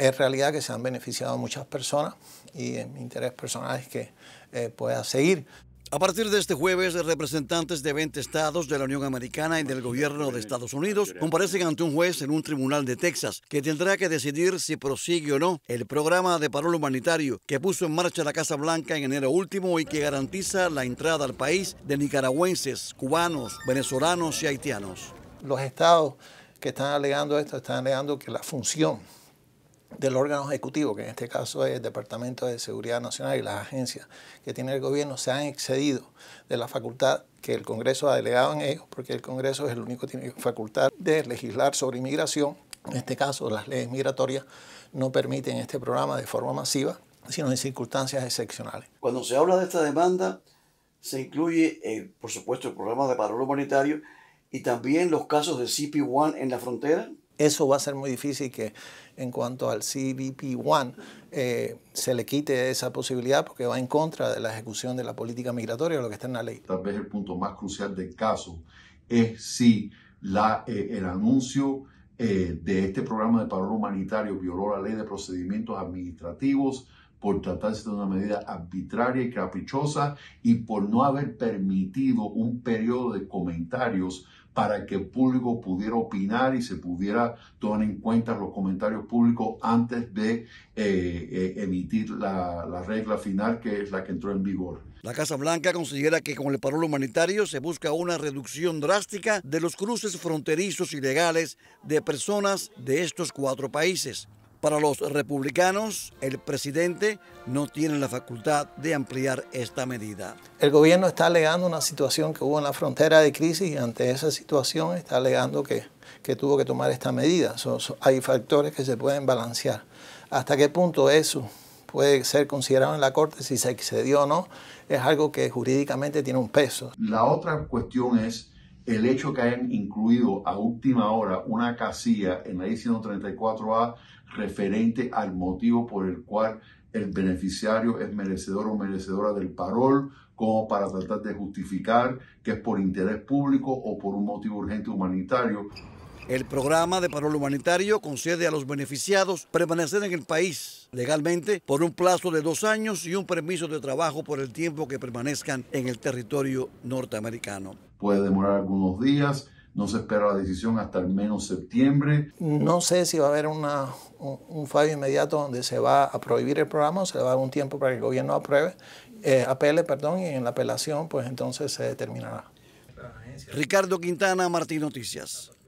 es realidad que se han beneficiado muchas personas y mi interés personal es que eh, pueda seguir. A partir de este jueves, representantes de 20 estados de la Unión Americana y del gobierno de Estados Unidos comparecen ante un juez en un tribunal de Texas que tendrá que decidir si prosigue o no el programa de paro humanitario que puso en marcha la Casa Blanca en enero último y que garantiza la entrada al país de nicaragüenses, cubanos, venezolanos y haitianos. Los estados que están alegando esto están alegando que la función del órgano ejecutivo, que en este caso es el Departamento de Seguridad Nacional y las agencias que tiene el gobierno, se han excedido de la facultad que el Congreso ha delegado en ellos, porque el Congreso es el único que tiene facultad de legislar sobre inmigración. En este caso, las leyes migratorias no permiten este programa de forma masiva, sino en circunstancias excepcionales. Cuando se habla de esta demanda, se incluye, eh, por supuesto, el programa de paro humanitario y también los casos de CP1 en la frontera. Eso va a ser muy difícil que en cuanto al CBP-1 eh, se le quite esa posibilidad porque va en contra de la ejecución de la política migratoria, lo que está en la ley. Tal vez el punto más crucial del caso es si eh, el anuncio eh, de este programa de paro humanitario violó la ley de procedimientos administrativos por tratarse de una medida arbitraria y caprichosa y por no haber permitido un periodo de comentarios para que el público pudiera opinar y se pudiera tomar en cuenta los comentarios públicos antes de eh, eh, emitir la, la regla final que es la que entró en vigor. La Casa Blanca considera que con el parol humanitario se busca una reducción drástica de los cruces fronterizos ilegales de personas de estos cuatro países. Para los republicanos, el presidente no tiene la facultad de ampliar esta medida. El gobierno está alegando una situación que hubo en la frontera de crisis y ante esa situación está alegando que, tuvo que tomar esta medida. hay factores que se pueden balancear. ¿Hasta qué punto eso puede ser considerado en la Corte, si se excedió o no? Es algo que jurídicamente tiene un peso. La otra cuestión es el hecho que hayan incluido a última hora una casilla en la ley 134A referente al motivo por el cual el beneficiario es merecedor o merecedora del parol, como para tratar de justificar que es por interés público o por un motivo urgente humanitario. El programa de paro humanitario concede a los beneficiados permanecer en el país legalmente por un plazo de dos años y un permiso de trabajo por el tiempo que permanezcan en el territorio norteamericano. Puede demorar algunos días. No se espera la decisión hasta el menos septiembre. No sé si va a haber un, fallo inmediato donde se va a prohibir el programa, se va a dar un tiempo para que el gobierno apruebe, eh, apele, perdón, y en la apelación, pues entonces se determinará. Ricardo Quintana, Martín Noticias.